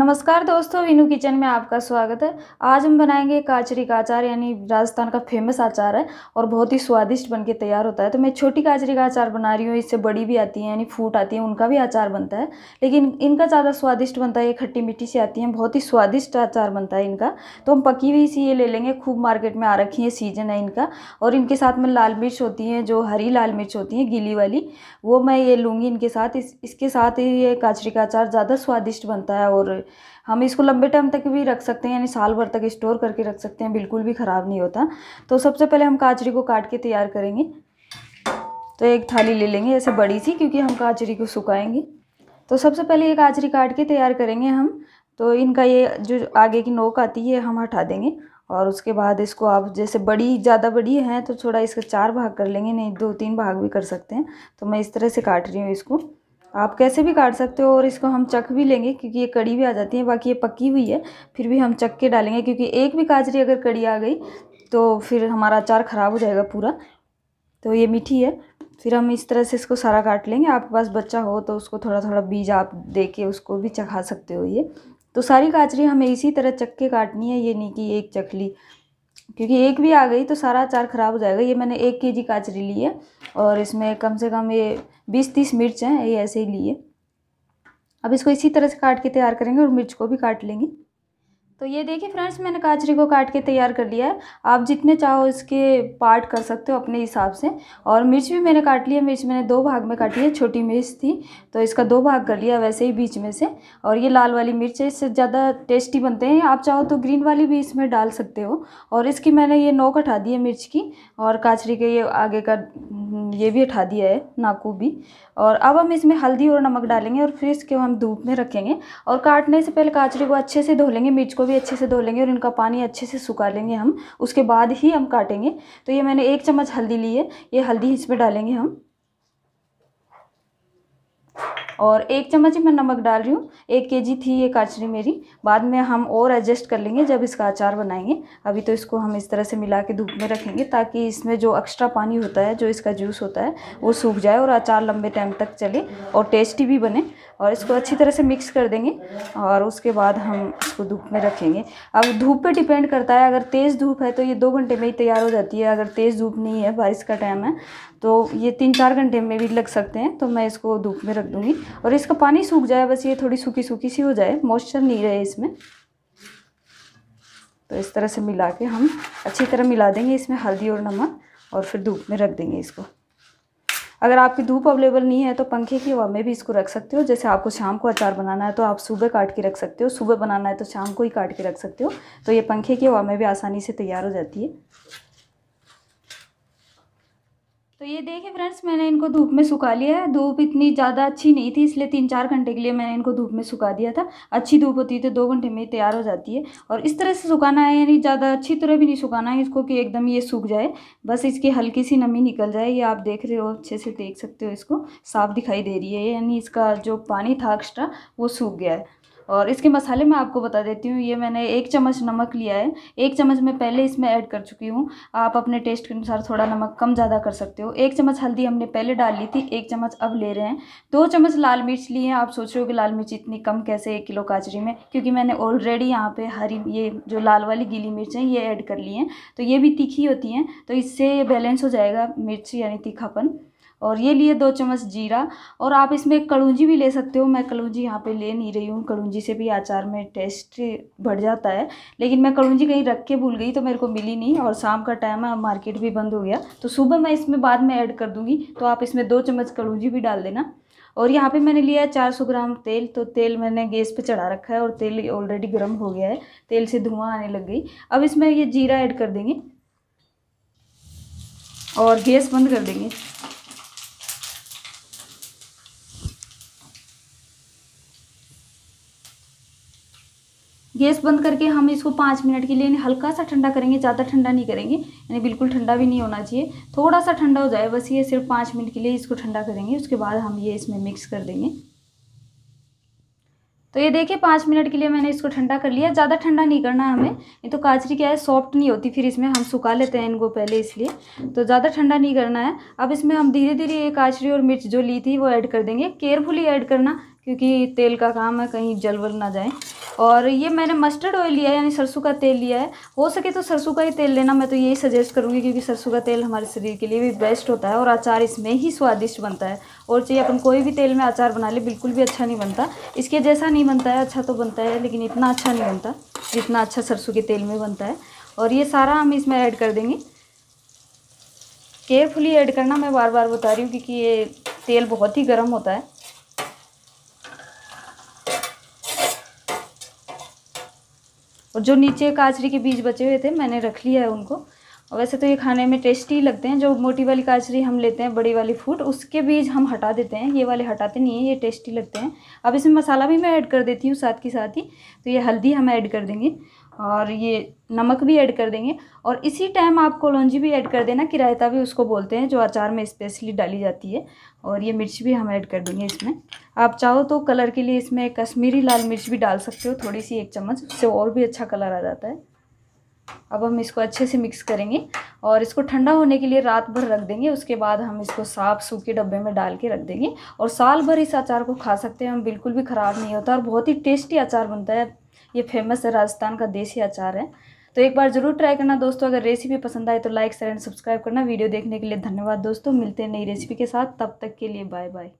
नमस्कार दोस्तों विनू किचन में आपका स्वागत है आज हम बनाएंगे काचरी का अचार यानी राजस्थान का फेमस अचार है और बहुत ही स्वादिष्ट बन के तैयार होता है तो मैं छोटी काचरी का अचार बना रही हूँ इससे बड़ी भी आती है यानी फूट आती है उनका भी अचार बनता है लेकिन इनका ज़्यादा स्वादिष्ट बनता है ये खट्टी मिट्टी सी आती है बहुत ही स्वादिष्ट अचार बनता है इनका तो हम पकी हुई सी ये ले लेंगे खूब मार्केट में आ रखी है सीजन है इनका और इनके साथ में लाल मिर्च होती है जो हरी लाल मिर्च होती है गीली वाली वो मैं ये लूँगी इनके साथ इसके साथ ही ये काचरी का अचार ज़्यादा स्वादिष्ट बनता है और हम इसको लंबे टाइम तक भी रख सकते हैं यानी साल भर तक स्टोर करके रख सकते हैं बिल्कुल भी ख़राब नहीं होता तो सबसे पहले हम काचरी को काट के तैयार करेंगे तो एक थाली ले लेंगे ऐसे बड़ी सी क्योंकि हम काचरी को सुखाएंगे तो सबसे पहले ये काचरी काट के तैयार करेंगे हम तो इनका ये जो आगे की नोक आती है हम हटा देंगे और उसके बाद इसको आप जैसे बड़ी ज़्यादा बड़ी है तो थोड़ा इसका चार भाग कर लेंगे नहीं दो तीन भाग भी कर सकते हैं तो मैं इस तरह से काट रही हूँ इसको आप कैसे भी काट सकते हो और इसको हम चख भी लेंगे क्योंकि ये कड़ी भी आ जाती है बाकी ये पकी हुई है फिर भी हम चख के डालेंगे क्योंकि एक भी काजरी अगर कड़ी आ गई तो फिर हमारा अचार ख़राब हो जाएगा पूरा तो ये मीठी है फिर हम इस तरह से इसको सारा काट लेंगे आपके पास बच्चा हो तो उसको थोड़ा थोड़ा बीज आप दे के उसको भी चखा सकते हो ये तो सारी काचरी हमें इसी तरह चख के काटनी है ये नहीं कि एक चख ली क्योंकि एक भी आ गई तो सारा अचार ख़राब हो जाएगा ये मैंने एक के जी काचरी ली है और इसमें कम से कम ये बीस तीस मिर्च हैं ये ऐसे ही लिए अब इसको इसी तरह से काट के तैयार करेंगे और मिर्च को भी काट लेंगे तो ये देखिए फ्रेंड्स मैंने काचरी को काट के तैयार कर लिया है आप जितने चाहो इसके पार्ट कर सकते हो अपने हिसाब से और मिर्च भी मैंने काट लिया मिर्च मैंने दो भाग में काटी है छोटी मिर्च थी तो इसका दो भाग कर लिया वैसे ही बीच में से और ये लाल वाली मिर्च है इससे ज़्यादा टेस्टी बनते हैं आप चाहो तो ग्रीन वाली भी इसमें डाल सकते हो और इसकी मैंने ये नोक हटा दी है मिर्च की और काचरी के ये आगे का हम्म, ये भी हटा दिया है नाकू भी और अब हम इसमें हल्दी और नमक डालेंगे और फिर इसके हम धूप में रखेंगे और काटने से पहले काचरी को अच्छे से धो लेंगे मिर्च को भी अच्छे से धो लेंगे और इनका पानी अच्छे से सुखा लेंगे हम उसके बाद ही हम काटेंगे तो ये मैंने एक चम्मच हल्दी ली है ये हल्दी इसमें डालेंगे हम और एक चम्मच ही मैं नमक डाल रही हूँ एक के जी थी ये काचरी मेरी बाद में हम और एडजस्ट कर लेंगे जब इसका अचार बनाएंगे अभी तो इसको हम इस तरह से मिला के धूप में रखेंगे ताकि इसमें जो एक्स्ट्रा पानी होता है जो इसका जूस होता है वो सूख जाए और अचार लंबे टाइम तक चले और टेस्टी भी बने और इसको अच्छी तरह से मिक्स कर देंगे और उसके बाद हम इसको धूप में रखेंगे अब धूप पे डिपेंड करता है अगर तेज़ धूप है तो ये दो घंटे में ही तैयार हो जाती है अगर तेज़ धूप नहीं है बारिश का टाइम है तो ये तीन चार घंटे में भी लग सकते हैं तो मैं इसको धूप में रख दूँगी और इसका पानी सूख जाए बस ये थोड़ी सूखी सूखी सी हो जाए मॉइस्चर नहीं रहे इसमें तो इस तरह से मिला के हम अच्छी तरह मिला देंगे इसमें हल्दी और नमक और फिर धूप में रख देंगे इसको अगर आपकी धूप अवेलेबल नहीं है तो पंखे की हवा में भी इसको रख सकते हो जैसे आपको शाम को अचार बनाना है तो आप सुबह काट के रख सकते हो सुबह बनाना है तो शाम को ही काट के रख सकते हो तो ये पंखे की हवा में भी आसानी से तैयार हो जाती है तो ये देखिए फ्रेंड्स मैंने इनको धूप में सुखा लिया है धूप इतनी ज़्यादा अच्छी नहीं थी इसलिए तीन चार घंटे के लिए मैंने इनको धूप में सुखा दिया था अच्छी धूप होती है तो दो घंटे में तैयार हो जाती है और इस तरह से सुखाना है यानी ज़्यादा अच्छी तरह भी नहीं सुखाना है इसको कि एकदम ये सूख जाए बस इसकी हल्की सी नमी निकल जाए ये आप देख रहे हो अच्छे से देख सकते हो इसको साफ दिखाई दे रही है यानी इसका जो पानी था एक्स्ट्रा वो सूख गया है और इसके मसाले मैं आपको बता देती हूँ ये मैंने एक चम्मच नमक लिया है एक चम्मच मैं पहले इसमें ऐड कर चुकी हूँ आप अपने टेस्ट के अनुसार थोड़ा नमक कम ज़्यादा कर सकते हो एक चम्मच हल्दी हमने पहले डाल ली थी एक चम्मच अब ले रहे हैं दो चम्मच लाल मिर्च लिए हैं आप सोच रहे हो कि लाल मिर्च इतनी कम कैसे एक किलो काचरी में क्योंकि मैंने ऑलरेडी यहाँ पर हरी ये जो लाल वाली गीली मिर्च है ये ऐड कर ली हैं तो ये भी तीखी होती हैं तो इससे बैलेंस हो जाएगा मिर्च यानी तीखापन और ये लिए दो चम्मच जीरा और आप इसमें कलौंजी भी ले सकते हो मैं कलूंजी यहाँ पे ले नहीं रही हूँ कड़ूंजी से भी अचार में टेस्ट बढ़ जाता है लेकिन मैं कलौंजी कहीं रख के भूल गई तो मेरे को मिली नहीं और शाम का टाइम है मार्केट भी बंद हो गया तो सुबह मैं इसमें बाद में ऐड कर दूँगी तो आप इसमें दो चम्मच कलौंजी भी डाल देना और यहाँ पे मैंने लिया है चार सौ ग्राम तेल तो तेल मैंने गैस पे चढ़ा रखा है और तेल ऑलरेडी गर्म हो गया है तेल से धुआं आने लग गई अब इसमें ये जीरा ऐड कर देंगे और गैस बंद कर देंगे गैस बंद करके हम इसको पाँच मिनट के लिए यानी हल्का सा ठंडा करेंगे ज़्यादा ठंडा नहीं करेंगे यानी बिल्कुल ठंडा भी नहीं होना चाहिए थोड़ा सा ठंडा हो जाए बस ये सिर्फ पाँच मिनट के लिए इसको ठंडा करेंगे उसके बाद हम ये इसमें मिक्स कर देंगे तो ये देखिए पाँच मिनट के लिए मैंने इसको ठंडा कर लिया ज़्यादा ठंडा नहीं करना है हमें नहीं तो काचरी क्या है सॉफ्ट नहीं होती फिर इसमें हम सुखा लेते हैं इनको पहले इसलिए तो ज़्यादा ठंडा नहीं करना है अब इसमें हम धीरे धीरे ये काचरी और मिर्च जो ली थी वो ऐड कर देंगे केयरफुली ऐड करना क्योंकि तेल का काम है कहीं जल वल ना जाए और ये मैंने मस्टर्ड ऑयल लिया है यानी सरसों का तेल लिया है हो सके तो सरसों का ही तेल लेना मैं तो यही सजेस्ट करूँगी क्योंकि सरसों का तेल हमारे शरीर के लिए भी बेस्ट होता है और अचार इसमें ही स्वादिष्ट बनता है और चाहिए अपन कोई भी तेल में अचार बना ले बिल्कुल भी अच्छा नहीं बनता इसके जैसा नहीं बनता है अच्छा तो बनता है लेकिन इतना अच्छा नहीं बनता जितना अच्छा सरसों के तेल में बनता है और ये सारा हम इसमें ऐड कर देंगे केयरफुली ऐड करना मैं बार बार बता रही हूँ क्योंकि ये तेल बहुत ही गर्म होता है और जो नीचे काचरी के बीज बचे हुए थे मैंने रख लिया है उनको वैसे तो ये खाने में टेस्टी लगते हैं जो मोटी वाली काजरी हम लेते हैं बड़ी वाली फूड उसके बीज हम हटा देते हैं ये वाले हटाते नहीं हैं ये टेस्टी लगते हैं अब इसमें मसाला भी मैं ऐड कर देती हूँ साथ के साथ ही तो ये हल्दी हम ऐड कर देंगे और ये नमक भी ऐड कर देंगे और इसी टाइम आप कोलौजी भी ऐड कर देना किरायता भी उसको बोलते हैं जो अचार में स्पेशली डाली जाती है और ये मिर्च भी हम ऐड कर देंगे इसमें आप चाहो तो कलर के लिए इसमें कश्मीरी लाल मिर्च भी डाल सकते हो थोड़ी सी एक चम्मच उससे और भी अच्छा कलर आ जाता है अब हम इसको अच्छे से मिक्स करेंगे और इसको ठंडा होने के लिए रात भर रख देंगे उसके बाद हम इसको साफ सूखे डब्बे में डाल के रख देंगे और साल भर इस अचार को खा सकते हैं हम बिल्कुल भी ख़राब नहीं होता और बहुत ही टेस्टी अचार बनता है ये फेमस है राजस्थान का देसी अचार है तो एक बार ज़रूर ट्राई करना दोस्तों अगर रेसिपी पसंद आए तो लाइक शेयर एंड सब्सक्राइब करना वीडियो देखने के लिए धन्यवाद दोस्तों मिलते हैं नई रेसिपी के साथ तब तक के लिए बाय बाय